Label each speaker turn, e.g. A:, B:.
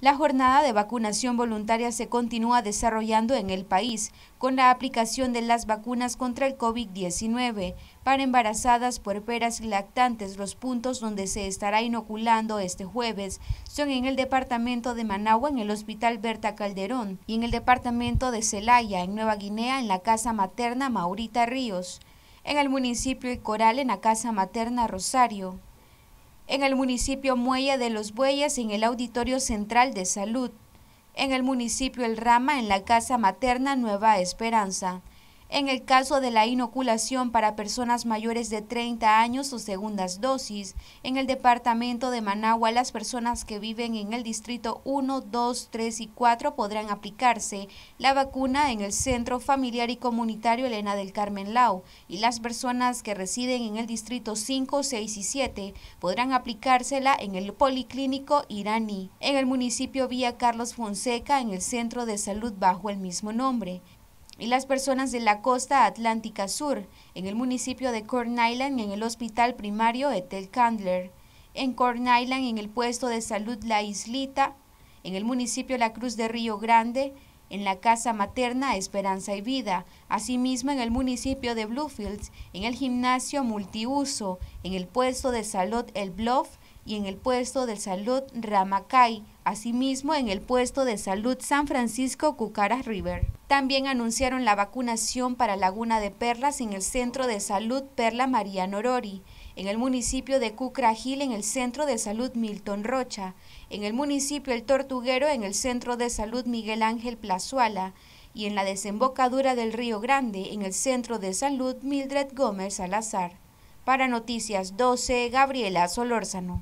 A: La jornada de vacunación voluntaria se continúa desarrollando en el país con la aplicación de las vacunas contra el COVID-19 para embarazadas, puerperas y lactantes. Los puntos donde se estará inoculando este jueves son en el departamento de Managua, en el Hospital Berta Calderón, y en el departamento de Celaya, en Nueva Guinea, en la Casa Materna Maurita Ríos, en el municipio de Coral, en la Casa Materna Rosario en el municipio Muelle de los Bueyes en el Auditorio Central de Salud, en el municipio El Rama en la Casa Materna Nueva Esperanza. En el caso de la inoculación para personas mayores de 30 años o segundas dosis, en el departamento de Managua las personas que viven en el distrito 1, 2, 3 y 4 podrán aplicarse la vacuna en el Centro Familiar y Comunitario Elena del Carmen Lau y las personas que residen en el distrito 5, 6 y 7 podrán aplicársela en el Policlínico Iraní, en el municipio vía Carlos Fonseca, en el Centro de Salud bajo el mismo nombre y las personas de la costa atlántica sur, en el municipio de Corn Island, en el hospital primario Ethel Candler, en Corn Island, en el puesto de salud La Islita, en el municipio La Cruz de Río Grande, en la Casa Materna Esperanza y Vida, asimismo en el municipio de Bluefields, en el gimnasio multiuso, en el puesto de salud El Bluff y en el puesto de salud Ramacay, asimismo en el puesto de salud San Francisco Cucaras River. También anunciaron la vacunación para Laguna de Perlas en el Centro de Salud Perla María Norori, en el municipio de Cucragil en el Centro de Salud Milton Rocha, en el municipio El Tortuguero en el Centro de Salud Miguel Ángel Plazuala y en la desembocadura del Río Grande en el Centro de Salud Mildred Gómez Salazar. Para Noticias 12, Gabriela Solórzano.